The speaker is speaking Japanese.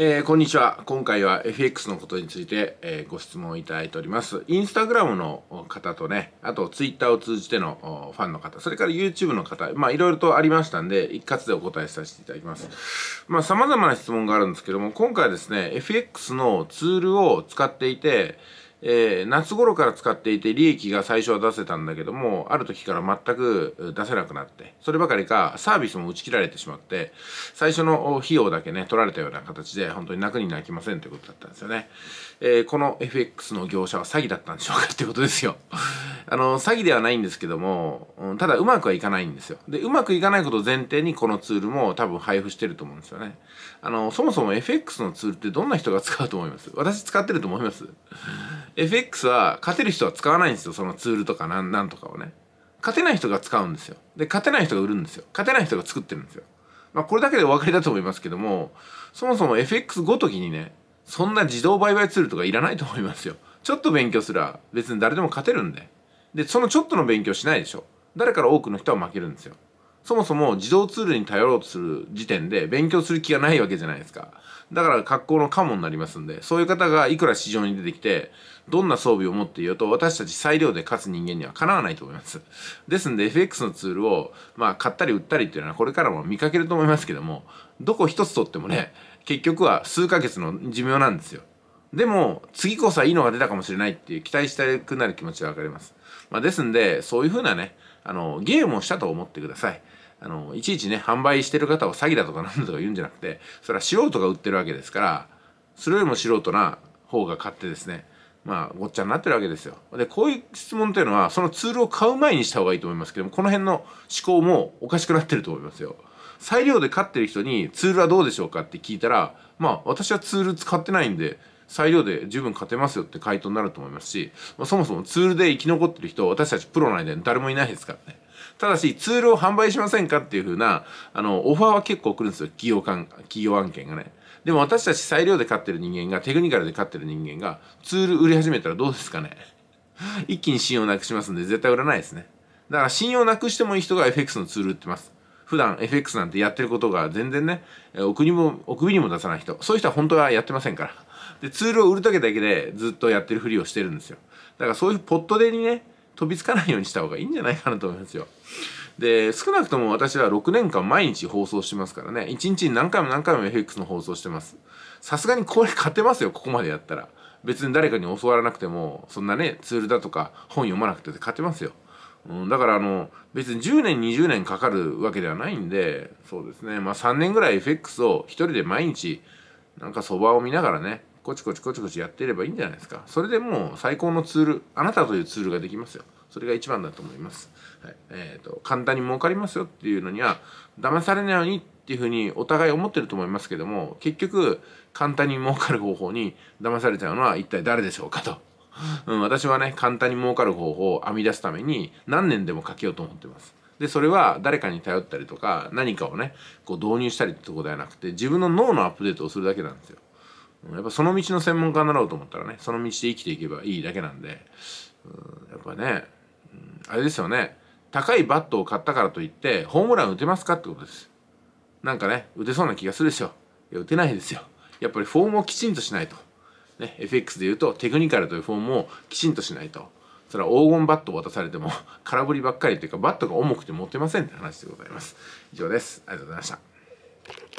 えー、こんにちは。今回は FX のことについて、えー、ご質問いただいております。インスタグラムの方とね、あとツイッターを通じてのファンの方、それから YouTube の方、まあいろいろとありましたんで、一括でお答えさせていただきます。まあ様々な質問があるんですけども、今回はですね、FX のツールを使っていて、えー、夏頃から使っていて利益が最初は出せたんだけどもある時から全く出せなくなってそればかりかサービスも打ち切られてしまって最初の費用だけね取られたような形で本当に泣くに泣きませんということだったんですよね、えー、この FX の業者は詐欺だったんでしょうかってことですよ あの詐欺ではないんですけども、うん、ただうまくはいかないんですよでうまくいかないことを前提にこのツールも多分配布してると思うんですよねあのそもそも FX のツールってどんな人が使うと思います私使ってると思います FX は勝てる人は使わないんですよ。そのツールとかなんなんとかをね。勝てない人が使うんですよ。で、勝てない人が売るんですよ。勝てない人が作ってるんですよ。まあ、これだけでお分かりだと思いますけども、そもそも FX ごときにね、そんな自動売買ツールとかいらないと思いますよ。ちょっと勉強すら別に誰でも勝てるんで。で、そのちょっとの勉強しないでしょ。誰から多くの人は負けるんですよ。そもそも自動ツールに頼ろうとする時点で勉強する気がないわけじゃないですか。だから格好のカモになりますんで、そういう方がいくら市場に出てきて、どんな装備を持っていようと、私たち裁量で勝つ人間にはかなわないと思います。ですんで、FX のツールを、まあ、買ったり売ったりっていうのは、これからも見かけると思いますけども、どこ一つとってもね、結局は数ヶ月の寿命なんですよ。でも、次こそはいいのが出たかもしれないっていう期待したくなる気持ちはわかります。まあ、ですんで、そういうふうなね、あの、ゲームをしたと思ってください。あのいちいちね販売してる方を詐欺だとか何だとか言うんじゃなくてそれは素人が売ってるわけですからそれよりも素人な方が買ってですねまあごっちゃになってるわけですよ。でこういう質問というのはそのツールを買う前にした方がいいと思いますけどもこの辺の思考もおかしくなってると思いますよ。裁量で飼ってる人にツールはどうでしょうかって聞いたらまあ私はツール使ってないんで裁量で十分勝てますよって回答になると思いますし、まあ、そもそもツールで生き残ってる人私たちプロの間に誰もいないですからね。ただし、ツールを販売しませんかっていう風な、あの、オファーは結構来るんですよ。企業間、企業案件がね。でも私たち裁量で勝ってる人間が、テクニカルで勝ってる人間が、ツール売り始めたらどうですかね。一気に信用なくしますんで、絶対売らないですね。だから信用なくしてもいい人が FX のツール売ってます。普段 FX なんてやってることが全然ね、お国も、お首にも出さない人、そういう人は本当はやってませんから。で、ツールを売るだけだけでずっとやってるふりをしてるんですよ。だからそういうポットでにね、飛びつかないようにした方がいいんじゃないかなと思いますよ。で、少なくとも私は6年間毎日放送してますからね、1日に何回も何回も FX の放送してます。さすがにこれ勝てますよ、ここまでやったら。別に誰かに教わらなくても、そんなね、ツールだとか本読まなくて勝てますよ。うん、だからあの別に10年20年かかるわけではないんでそうですねまあ3年ぐらい FX を1人で毎日なんか相場を見ながらねコチコチコチコチやっていればいいんじゃないですかそれでもう最高のツールあなたというツールができますよそれが一番だと思います、はいえーと、と簡単に儲かりますよっていうのには騙されないようにっていうふうにお互い思ってると思いますけども結局簡単に儲かる方法に騙されちゃうのは一体誰でしょうかとうん、私はね簡単に儲かる方法を編み出すために何年でもかけようと思ってます。でそれは誰かに頼ったりとか何かをねこう導入したりってとこではなくて自分の脳のアップデートをするだけなんですよ。やっぱその道の専門家になろうと思ったらねその道で生きていけばいいだけなんで、うん、やっぱね、うん、あれですよね高いバットを買ったからといってホームラン打てますかってことです。なんかね打てそうな気がするでしょ。いや打てないですよ。やっぱりフォームをきちんとしないと。ね、FX でいうとテクニカルというフォームをきちんとしないとそれは黄金バットを渡されても 空振りばっかりというかバットが重くて持てませんって話でございます以上ですありがとうございました